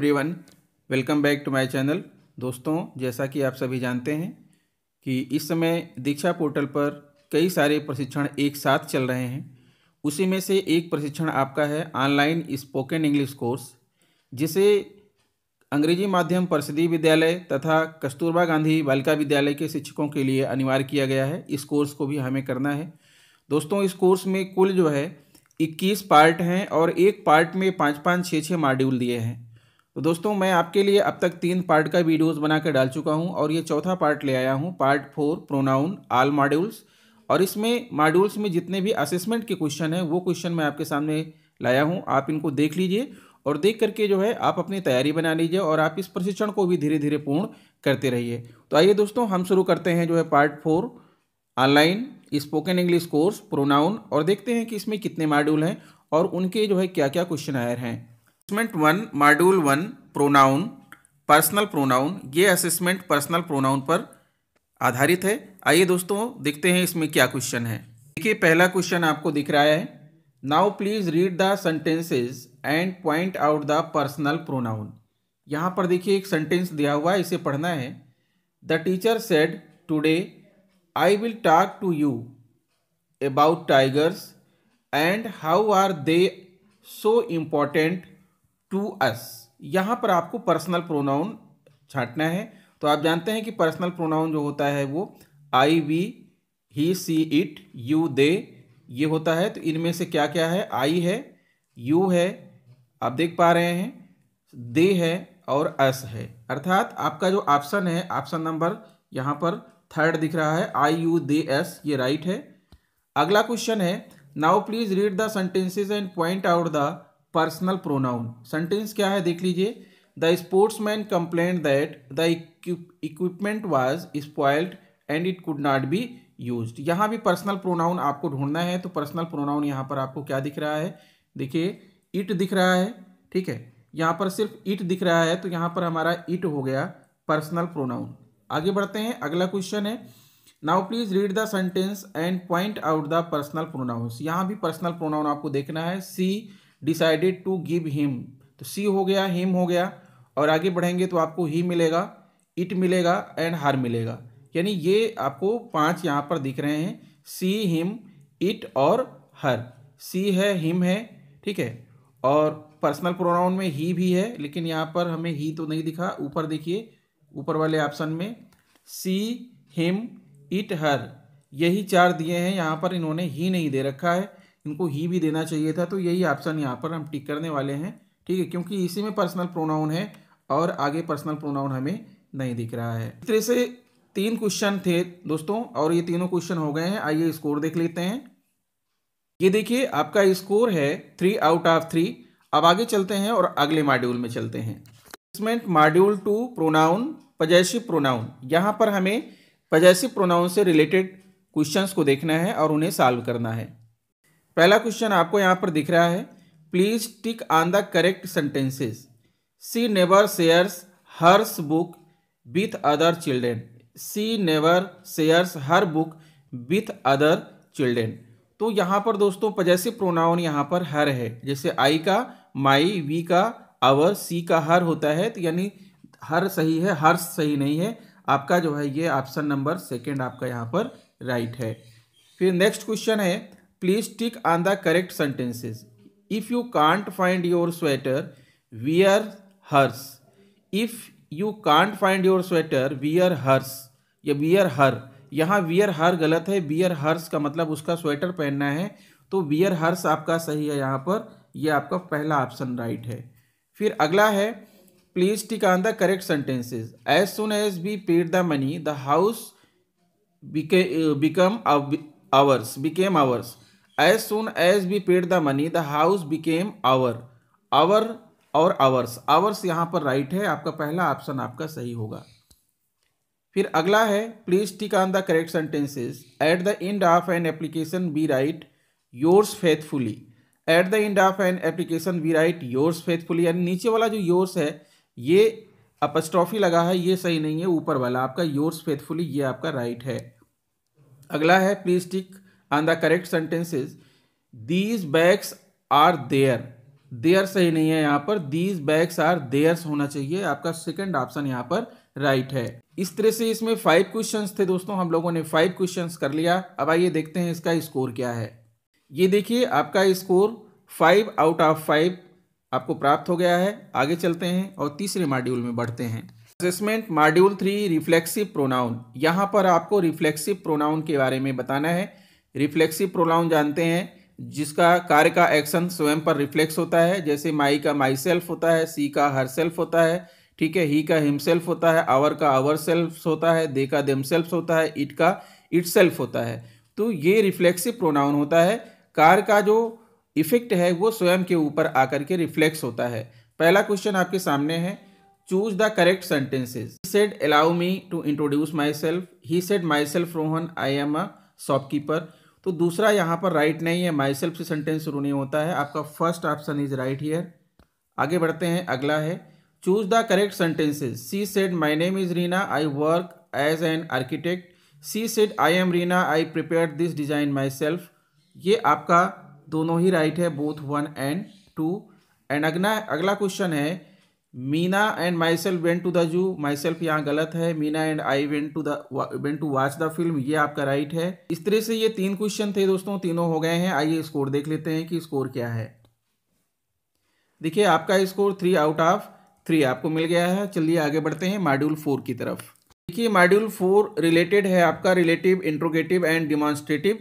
Everyone welcome back to my channel दोस्तों जैसा कि आप सभी जानते हैं कि इस समय दीक्षा पोर्टल पर कई सारे प्रशिक्षण एक साथ चल रहे हैं उसी में से एक प्रशिक्षण आपका है ऑनलाइन स्पोकन इंग्लिश कोर्स जिसे अंग्रेजी माध्यम परिषदीय विद्यालय तथा कस्तूरबा गांधी बालिका विद्यालय के शिक्षकों के लिए अनिवार्य किया गया है इस कोर्स को भी हमें करना है दोस्तों इस कोर्स में कुल जो है इक्कीस पार्ट हैं और एक पार्ट में पाँच पाँच छः छः मॉड्यूल दिए हैं तो दोस्तों मैं आपके लिए अब तक तीन पार्ट का वीडियोस बना के डाल चुका हूँ और ये चौथा पार्ट ले आया हूँ part four pronoun all modules और इसमें मॉड्यूल्स में जितने भी असेसमेंट के क्वेश्चन हैं वो क्वेश्चन मैं आपके सामने लाया हूँ आप इनको देख लीजिए और देख करके जो है आप अपनी तैयारी बना लीजिए और आप इस प्रशिक्षण को भी धीरे धीरे पूर्ण करते रहिए तो आइए दोस्तों हम शुरू करते हैं जो है part four online spoken English course pronoun और देखते हैं कि इसमें कितने मॉड्यूल हैं और उनके जो है क्या क्या क्वेश्चन आयर हैं assessment one module one pronoun personal pronoun ये असेसमेंट पर्सनल प्रोनाउन पर आधारित है आइए दोस्तों देखते हैं इसमें क्या क्वेश्चन है देखिए पहला क्वेश्चन आपको दिख रहा है now please read the sentences and point out the personal pronoun यहाँ पर देखिए एक सेंटेंस दिया हुआ है इसे पढ़ना है the teacher said today I will talk to you about tigers and how are they so important to us यहाँ पर आपको पर्सनल प्रोनाउन छाटना है तो आप जानते हैं कि पर्सनल प्रोनाउन जो होता है वो I we he she it you they ये होता है तो इनमें से क्या क्या है आई है यू है आप देख पा रहे हैं दे है और अस है अर्थात आपका जो ऑप्शन है ऑप्शन नंबर यहाँ पर थर्ड दिख रहा है आई यू दे एस ये राइट है अगला क्वेश्चन है now please read the sentences and point out the personal pronoun sentence क्या है देख लीजिए the sportsman complain that the equipment was spoiled and it could not be use यहाँ भी पर्सनल प्रोनाउन आपको ढूंढना है तो पर्सनल प्रोनाउन यहाँ पर आपको क्या दिख रहा है देखिए इट दिख रहा है ठीक है यहाँ पर सिर्फ इट दिख रहा है तो यहाँ पर हमारा इट हो गया पर्सनल प्रोनाउन आगे बढ़ते हैं अगला क्वेश्चन है now please read the sentence and point out the personal pronouns यहाँ भी पर्सनल प्रोनाउन आपको देखना है she decided to give him तो सी हो गया हिम हो गया और आगे बढ़ेंगे तो आपको ही मिलेगा इट मिलेगा एंड हर मिलेगा यानी ये आपको पांच यहाँ पर दिख रहे हैं सी हिम इट और हर सी है हिम है ठीक है और पर्सनल प्रोनाउन में ही भी है लेकिन यहाँ पर हमें ही तो नहीं दिखा ऊपर देखिए ऊपर वाले ऑप्शन में सी हिम इट हर यही चार दिए हैं यहाँ पर इन्होंने ही नहीं दे रखा है इनको ही भी देना चाहिए था तो यही ऑप्शन यहाँ पर हम टिक करने वाले हैं ठीक है क्योंकि इसी में पर्सनल प्रोनाउन है और आगे पर्सनल प्रोनाउन हमें नहीं दिख रहा है इस तरह से तीन क्वेश्चन थे दोस्तों और ये तीनों क्वेश्चन हो गए हैं आइए स्कोर देख लेते हैं ये देखिए आपका स्कोर है थ्री आउट ऑफ थ्री अब आगे चलते हैं और अगले मॉड्यूल में चलते हैं placement module two pronoun possessive pronoun यहाँ पर हमें पजैसिव प्रोनाउन से रिलेटेड क्वेश्चंस को देखना है और उन्हें सॉल्व करना है पहला क्वेश्चन आपको यहाँ पर दिख रहा है please tick on the correct sentences she never shares hers book with other children she never shares her book with other children तो यहाँ पर दोस्तों पजैसिव प्रोनाउन यहाँ पर हर है जैसे आई का माई वी का आवर सी का हर होता है तो यानी हर सही है हर सही नहीं है आपका जो है ये ऑप्शन नंबर सेकेंड आपका यहाँ पर राइट है फिर नेक्स्ट क्वेश्चन है please tick on the correct sentences. If you can't find your sweater, wear hers. If you can't find your sweater, wear hers. या wear her. यहाँ wear her गलत है wear hers का मतलब उसका स्वेटर पहनना है तो wear hers आपका सही है यहाँ पर यह आपका पहला ऑप्शन राइट है फिर अगला है please tick on the correct sentences as soon as we paid the money the house बिके become ours became ours as soon as we paid the money the house became our our और ours ours यहाँ पर right है आपका पहला option आपका सही होगा फिर अगला है please tick on the correct sentences at the end of an application we write yours faithfully at the end of an application we write yours faithfully यानी नीचे वाला जो योर्स है ये अपस्ट्रॉफी लगा है ये सही नहीं है ऊपर वाला आपका योर्स फेथफुली ये आपका राइट है अगला है please tick and the correct sentence is these bags are there there सही नहीं है यहाँ पर दीज बैग्स आर देयर्स होना चाहिए आपका सेकेंड ऑप्शन यहाँ पर राइट right है इस तरह से इसमें फाइव क्वेश्चंस थे दोस्तों हम लोगों ने फाइव क्वेश्चंस कर लिया अब आइए देखते हैं इसका स्कोर क्या है ये देखिए आपका score five out of five आपको प्राप्त हो गया है आगे चलते हैं और तीसरे मॉड्यूल में बढ़ते हैं assessment module three reflexive pronoun यहाँ पर आपको रिफ्लेक्सिव प्रोनाउन के बारे में बताना है रिफ्लेक्सिव प्रोनाउन जानते हैं जिसका कार्य का एक्शन स्वयं पर रिफ्लेक्स होता है जैसे माई का माई सेल्फ होता है सी का हर सेल्फ होता है ठीक है ही का हिमसेल्फ होता है आवर का आवर सेल्फ होता है दे का देम सेल्फ होता है इट का इट सेल्फ होता है तो ये रिफ्लेक्सिव प्रोनाउन होता है कार का जो इफेक्ट है वो स्वयं के ऊपर आकर के रिफ्लेक्स होता है पहला क्वेश्चन आपके सामने है choose the correct sentences said allow me to introduce my self he said my self Rohan I am a shopkeeper तो दूसरा यहाँ पर राइट नहीं है माई सेल्फ से सेंटेंस शुरू नहीं होता है आपका first option is right here आगे बढ़ते हैं अगला है choose the correct sentences she said my name is Reena I work as an architect she said I am Reena I prepare this design my self ये आपका दोनों ही राइट है both one and two and अगला अगला क्वेश्चन है Meena and my self went to the zoo my self यहाँ गलत है Meena and I went to the went to watch the film ये आपका राइट है इस तरह से ये तीन क्वेश्चन थे दोस्तों तीनों हो गए हैं आइए स्कोर देख लेते हैं कि स्कोर क्या है देखिए आपका score three out of three आपको मिल गया है चलिए आगे बढ़ते हैं मॉड्यूल फोर की तरफ देखिए मॉड्यूल फोर रिलेटेड है आपका relative interrogative and demonstrative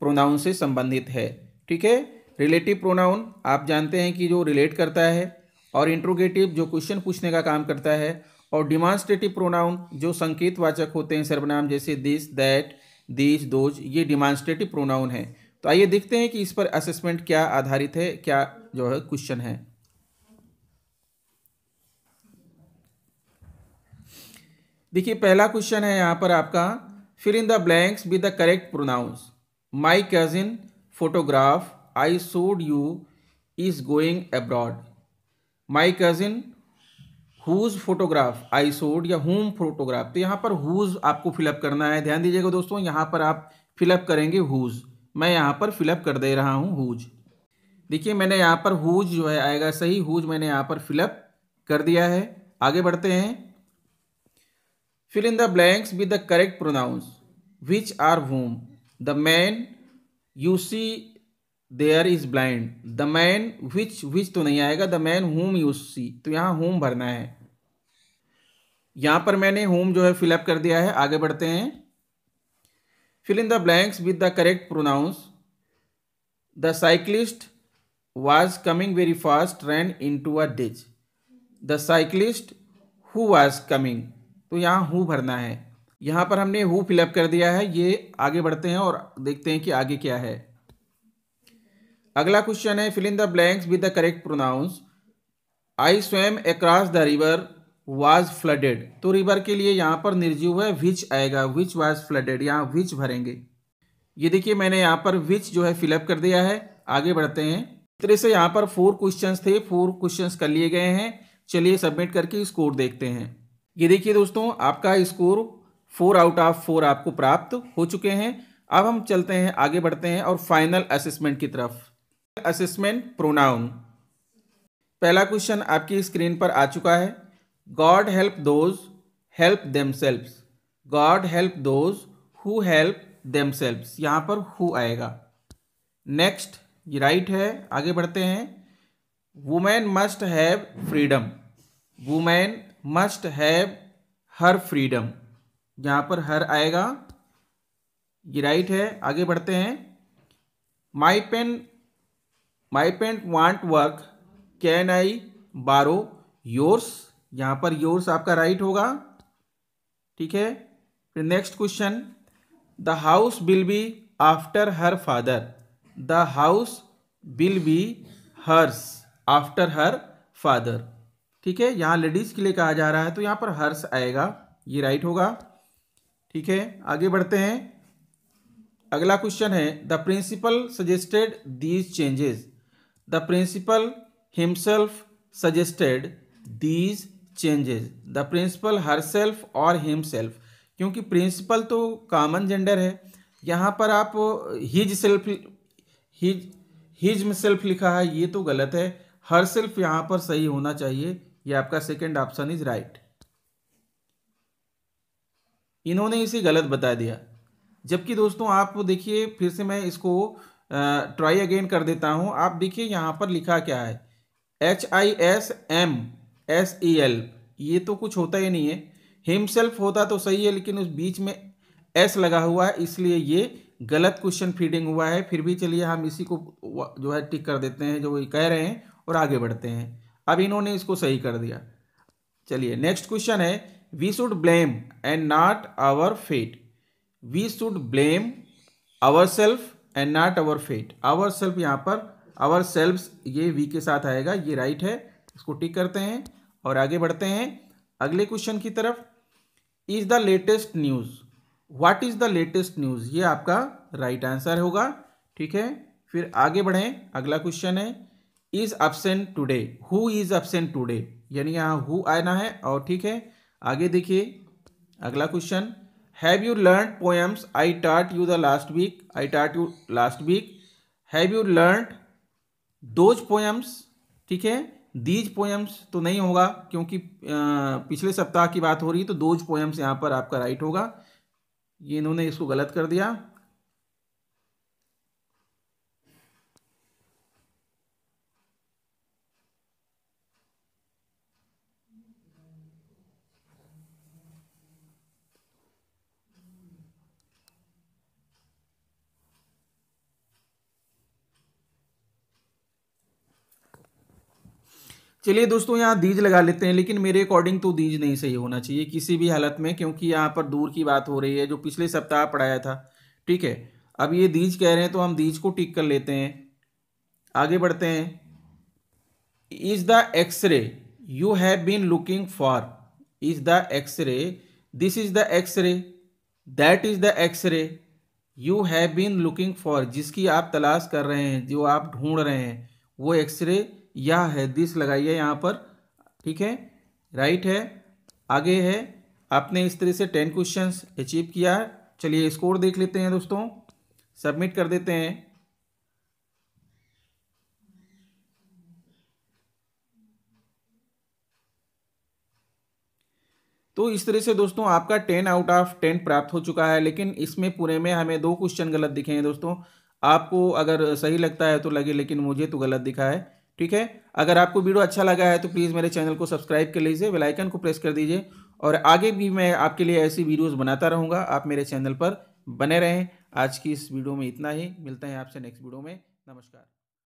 pronoun से संबंधित है ठीक है रिलेटिव प्रोनाउन आप जानते हैं कि जो रिलेट करता है और इंट्रोगेटिव जो क्वेश्चन पूछने का काम करता है और डिमांस्ट्रेटिव प्रोनाउन जो संकेत वाचक होते हैं सर्वनाम जैसे दिस दैट दिस दोज ये डिमांस्ट्रेटिव प्रोनाउन है तो आइए देखते हैं कि इस पर असेसमेंट क्या आधारित है क्या जो है क्वेश्चन है देखिए पहला क्वेश्चन है यहाँ पर आपका fill in the blanks with the correct pronouns my cousin photograph I saw you is going abroad my cousin whose photograph I saw या होम फोटोग्राफ तो यहाँ पर हुज आपको फिलअप करना है ध्यान दीजिएगा दोस्तों यहाँ पर आप फिलअप करेंगे हुज मैं यहाँ पर फिलअप कर दे रहा हूँ हुज देखिए मैंने यहाँ पर हुज जो है आएगा सही हुज मैंने यहाँ पर फिलअप कर दिया है आगे बढ़ते हैं fill in the blanks with the correct pronouns which are whom the man you see there is blind the man which which तो नहीं आएगा the man whom you see तो यहाँ होम भरना है यहाँ पर मैंने होम जो है फिलअप कर दिया है आगे बढ़ते हैं fill in the blanks with the correct pronouns the cyclist coming very fast ran into a ditch the cyclist who was coming तो यहाँ हु भरना है यहाँ पर हमने हु फिलअप कर दिया है ये आगे बढ़ते हैं और देखते हैं कि आगे क्या है अगला क्वेश्चन है fill in the blanks with the correct pronouns I swam across the river was flooded तो रिवर के लिए यहाँ पर निर्जीव है विच आएगा विच वाज फ्लडेड यहाँ विच भरेंगे ये देखिए मैंने यहाँ पर विच जो है फिलअप कर दिया है आगे बढ़ते हैं तरह से यहाँ पर फोर क्वेश्चंस थे फोर क्वेश्चंस कर लिए गए हैं चलिए सबमिट करके स्कोर देखते हैं ये देखिए दोस्तों आपका score four out of four आपको प्राप्त हो चुके हैं अब हम चलते हैं आगे बढ़ते हैं और फाइनल असेसमेंट की तरफ असेसमेंट प्रोनाउन पहला क्वेश्चन आपकी स्क्रीन पर आ चुका है God help those help themselves God help those who help themselves यहाँ पर हु आएगा नेक्स्ट ये राइट है आगे बढ़ते हैं women must have freedom women must have her freedom यहाँ पर हर आएगा ये राइट है आगे बढ़ते हैं my pen my pen want work can I borrow yours यहाँ पर योर्स आपका राइट होगा ठीक है फिर next question the house will be after her father the house will be hers after her father ठीक है यहाँ लेडीज के लिए कहा जा रहा है तो यहाँ पर हर्स आएगा ये राइट होगा ठीक है आगे बढ़ते हैं अगला क्वेश्चन है the principal suggested these changes The principal himself suggested these changes. The principal herself or himself. क्योंकि principal तो common gender है यहाँ पर आप हिज सेल्फ हिज हिज में सेल्फ लिखा है ये तो गलत है हर सेल्फ यहाँ पर सही होना चाहिए ये आपका सेकेंड ऑप्शन इज राइट इन्होंने इसे गलत बता दिया जबकि दोस्तों आप देखिए फिर से मैं इसको ट्राई अगेन कर देता हूँ आप देखिए यहाँ पर लिखा क्या है H I S M S E L ये तो कुछ होता ही नहीं है हिमसेल्फ होता तो सही है लेकिन उस बीच में एस लगा हुआ है इसलिए ये गलत क्वेश्चन फीडिंग हुआ है फिर भी चलिए हम इसी को जो है टिक कर देते हैं जो ये कह रहे हैं और आगे बढ़ते हैं अब इन्होंने इसको सही कर दिया चलिए नेक्स्ट क्वेश्चन है we should blame and not our fate we should blame our self and not our fate our self यहाँ पर आवर सेल्फ ये वी के साथ आएगा ये राइट है इसको टिक करते हैं और आगे बढ़ते हैं अगले क्वेश्चन की तरफ is the latest news what is the latest news ये आपका राइट right आंसर होगा ठीक है फिर आगे बढ़ें अगला क्वेश्चन है is absent today who is absent today यानी यहाँ हु आना है और ठीक है आगे देखिए अगला question have you learn poems I taught you the last week I taught you last week have you learn those poems ठीक है दीज पोएम्स तो नहीं होगा क्योंकि पिछले सप्ताह की बात हो रही है तो दोज पोएम्स यहाँ पर आपका राइट होगा ये इन्होंने इसको गलत कर दिया चलिए दोस्तों यहाँ दीज लगा लेते हैं लेकिन मेरे अकॉर्डिंग तो दीज नहीं सही होना चाहिए किसी भी हालत में क्योंकि यहाँ पर दूर की बात हो रही है जो पिछले सप्ताह पढ़ाया था ठीक है अब ये दीज कह रहे हैं तो हम दीज को टिक कर लेते हैं आगे बढ़ते हैं is the X-ray you have been looking for is the X-ray this is the X-ray that is the X-ray you have been looking for जिसकी आप तलाश कर रहे हैं जो आप ढूंढ रहे हैं वो एक्सरे या है दिस लगाइए यहाँ पर ठीक है राइट है आगे है आपने इस तरह से टेन क्वेश्चन अचीव किया है चलिए स्कोर देख लेते हैं दोस्तों सबमिट कर देते हैं तो इस तरह से दोस्तों आपका टेन आउट ऑफ टेन प्राप्त हो चुका है लेकिन इसमें पूरे में हमें दो क्वेश्चन गलत दिखे हैं दोस्तों आपको अगर सही लगता है तो लगे लेकिन मुझे तो गलत दिखा है ठीक है अगर आपको वीडियो अच्छा लगा है तो प्लीज़ मेरे चैनल को सब्सक्राइब कर लीजिए बेलाइकन को प्रेस कर दीजिए और आगे भी मैं आपके लिए ऐसी वीडियोज़ बनाता रहूँगा आप मेरे चैनल पर बने रहें आज की इस वीडियो में इतना ही मिलते हैं आपसे नेक्स्ट वीडियो में नमस्कार